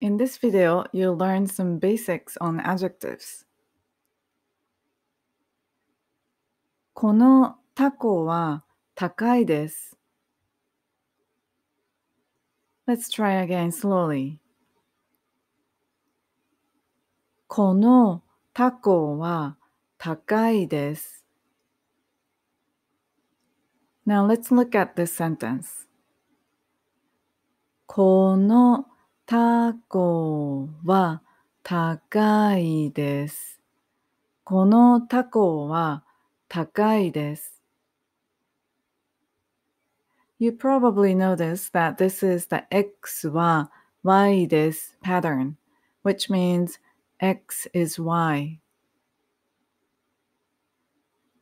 In this video, you'll learn some basics on adjectives. このタコは高いです。Let's try again slowly. このタコは高いです。Now let's look at this sentence. このたこは高いです。このタコは高いです。You probably notice that this is the X は Y です pattern, which means X is Y.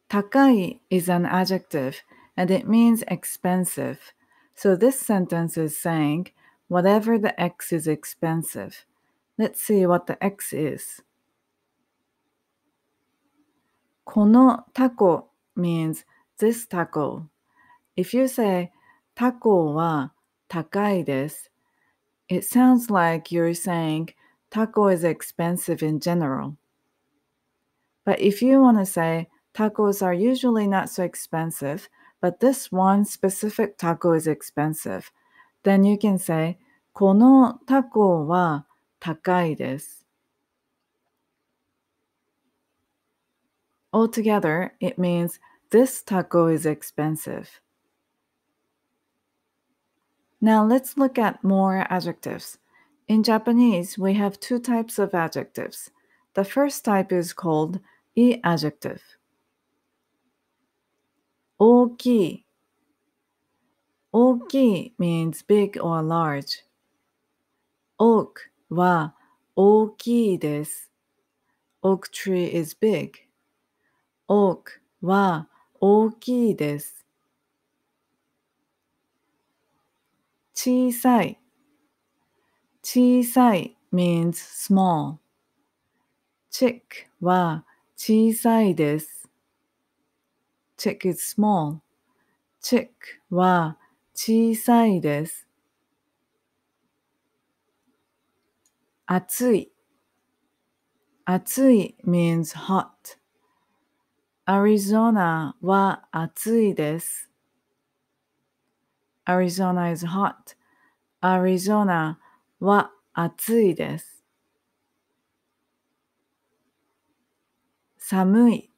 高い is an adjective and it means expensive. So this sentence is saying Whatever the x is expensive. Let's see what the x is. このタコ means this taco. If you say タコは高いです, it sounds like you're saying taco is expensive in general. But if you want to say tacos are usually not so expensive, but this one specific taco is expensive, then you can say このタコは高いです。Altogether, it means this taco is expensive. Now let's look at more adjectives. In Japanese, we have two types of adjectives. The first type is called e adjective. 大きい大きい means big or large. oak は大きいです。oak tree is big. oak は大きいです。小さい小さい means small. chick は小さいです。chick is small. chick は小さいです。Atsui. Atsui means hot. Arizona wa atsui desu. Arizona is hot. Arizona wa atsui desu. Samui.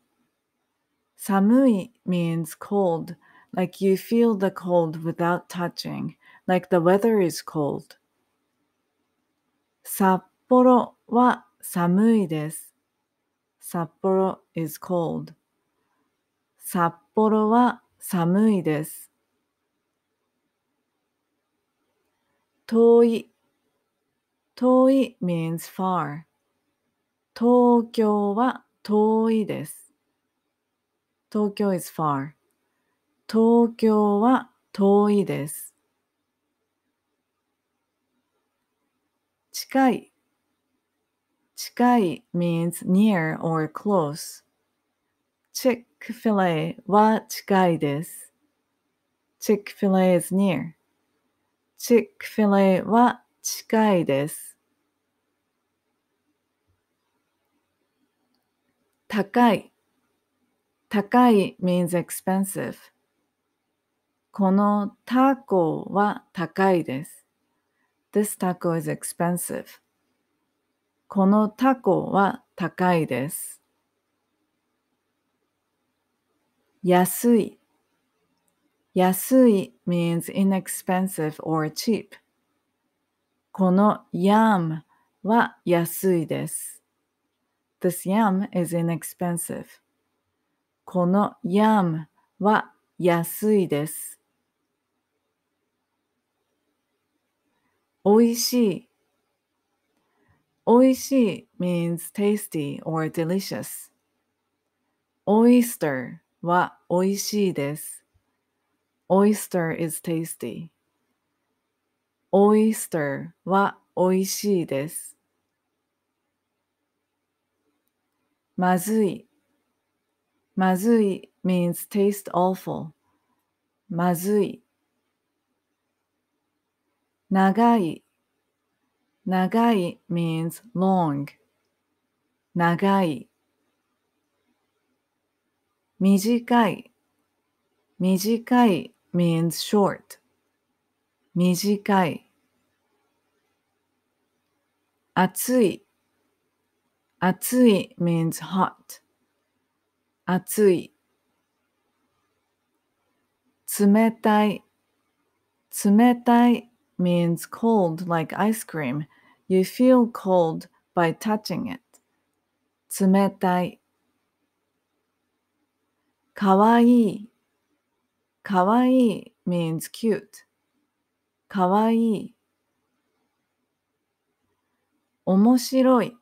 Samui means cold, like you feel the cold without touching, like the weather is cold. 札幌は寒いです。札幌 is cold. 札幌は寒いです。遠い。遠い means far. 東京は遠いです。東京 is far. 東京は遠いです。近い近い means near or close チェックフィレは近いです。チェックフィレ is near チェックフィレは近いです。高い高い means expensive このタコは高いです。This taco is expensive. このタコは高いです。安い。安い means inexpensive or cheap. このヤムは安いです。This yam is inexpensive. この y a は安いです。美味しい。美味しい means tasty or delicious. Oyster は美味しいです。Oyster is tasty. Oyster は美味しいです。まずい。まずい means taste awful. まずい。長い長い means long 長い短い短い means short 短い暑い暑い means hot 暑い冷たい冷たい means cold like ice cream. You feel cold by touching it. 冷たい。かわいい。かわいい means cute. かわいい。面白い。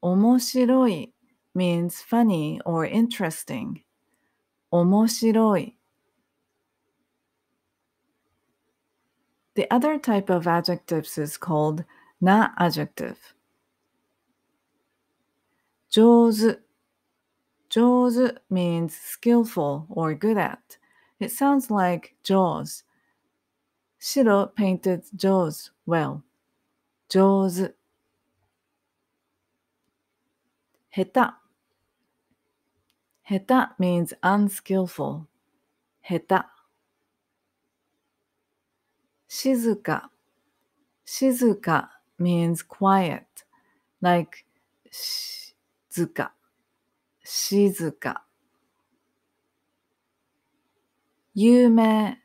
面白い means funny or interesting. 面白い。The other type of adjectives is called na adjective. 上手 means skillful or good at. It sounds like jaws. Shiro painted jaws well. Jaws. Heta. Heta means unskillful. Heta. 静か。静か means quiet, like 静か。静か。有名。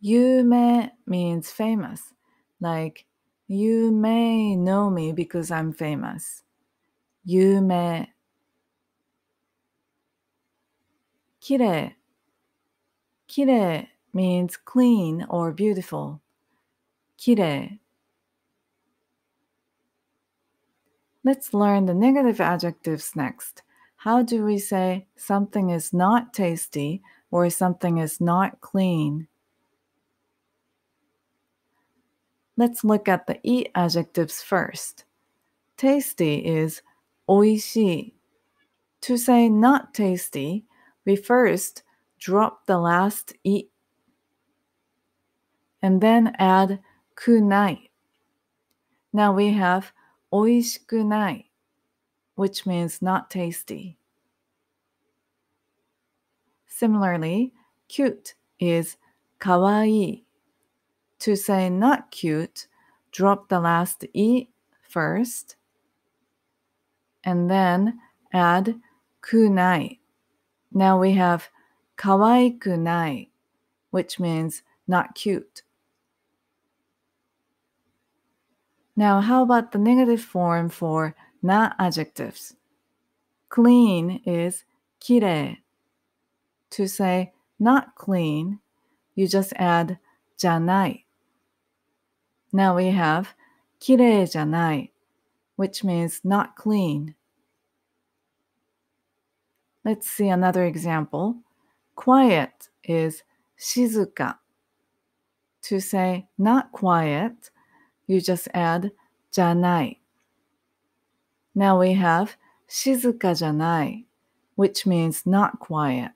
有名 means famous, like you may know me because I'm famous. 有名。きれい。きれい means clean or beautiful. kire. Let's learn the negative adjectives next. How do we say something is not tasty or something is not clean? Let's look at the e adjectives first. Tasty is oishi. To say not tasty, we first drop the last e and then add kunai. Now we have oishikunai, which means not tasty. Similarly, cute is kawaii. To say not cute, drop the last e first and then add kunai. Now we have kawaii kunai, which means not cute. Now, how about the negative form for na adjectives? Clean is kire. To say not clean, you just add janai. Now we have kire janai, which means not clean. Let's see another example. Quiet is shizuka. To say not quiet, you just add じゃない. Now we have 静かじゃない, which means not quiet.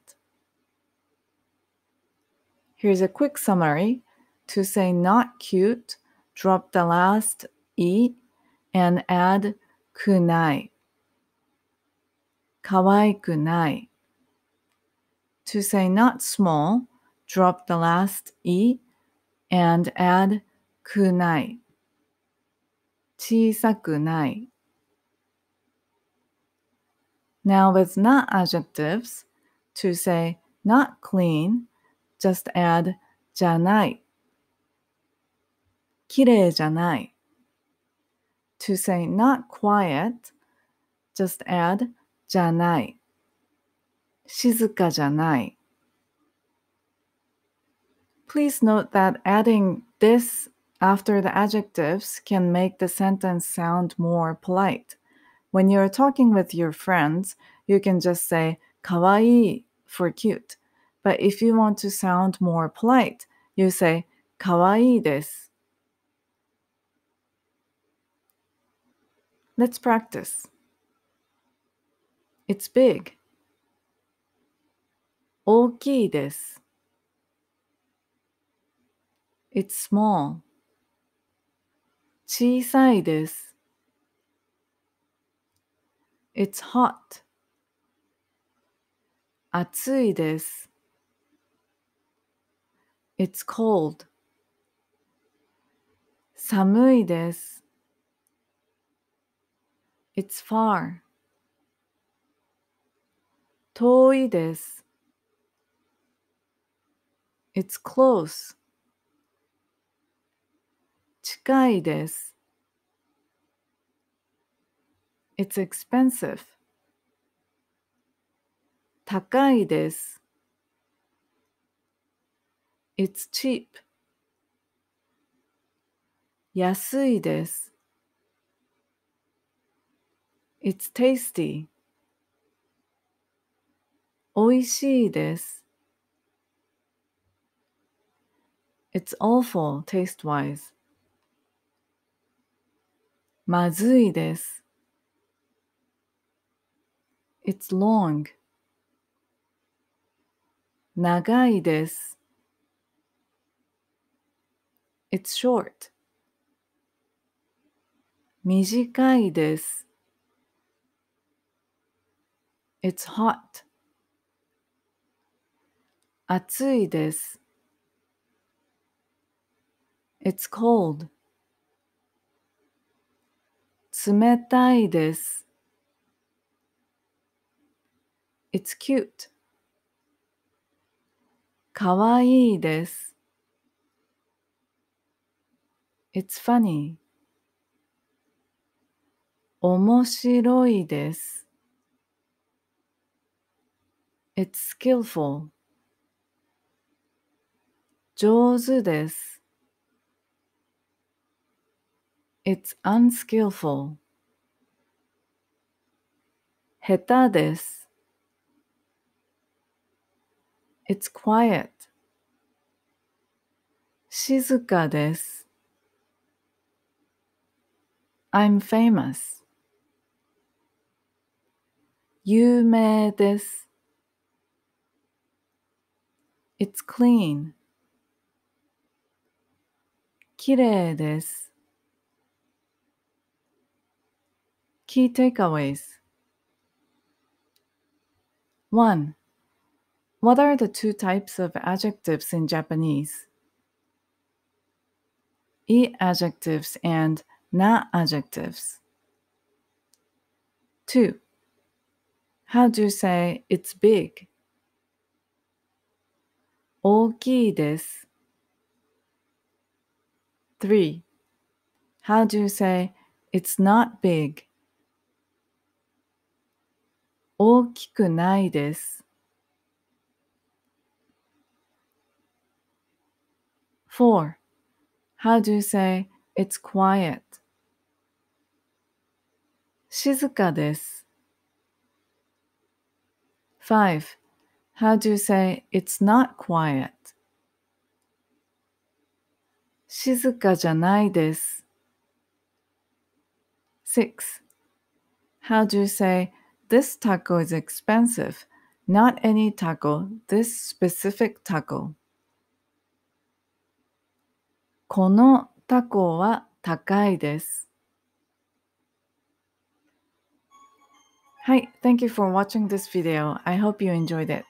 Here's a quick summary. To say not cute, drop the last e and add kunai. Kawaiku nai. To say not small, drop the last e and add kunai. 小さくない。Now with not adjectives, to say not clean, just add じゃない。きれいじゃない。To say not quiet, just add じゃない。静かじゃない。Please note that adding this after the adjectives can make the sentence sound more polite. When you're talking with your friends, you can just say kawaii for cute. But if you want to sound more polite, you say kawaii desu. Let's practice. It's big. It's small. 小さいです。It's hot. 暑いです。It's cold. 寒いです。It's far. 遠いです。It's close. 近いです。It's expensive. 高いです。It's cheap. 安いです。It's tasty. おいしいです。It's awful taste-wise. まずいです。It's long. 長いです。It's short. 短いです。It's hot. 暑いです。It's cold. 冷たいです。It's cute. かわいいです。It's funny. 面白いです。It's skillful. 上手です。It's unskillful. Hetades. It's quiet. Shizuka desu. I'm famous. Yume desu. It's clean. Kirei desu. Key takeaways 1. What are the two types of adjectives in Japanese? E adjectives and na adjectives. 2. How do you say it's big? Three. How do you say it's not big? 大きくないです。4. How do you say it's quiet? 静かです。5. How do you say it's not quiet? 静かじゃないです。6. How do you say this taco is expensive, not any taco, this specific taco. このタコは高いです。Hi, thank you for watching this video. I hope you enjoyed it.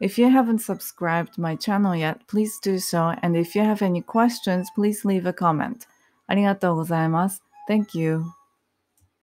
If you haven't subscribed my channel yet, please do so. And if you have any questions, please leave a comment. ありがとうございます。Thank you.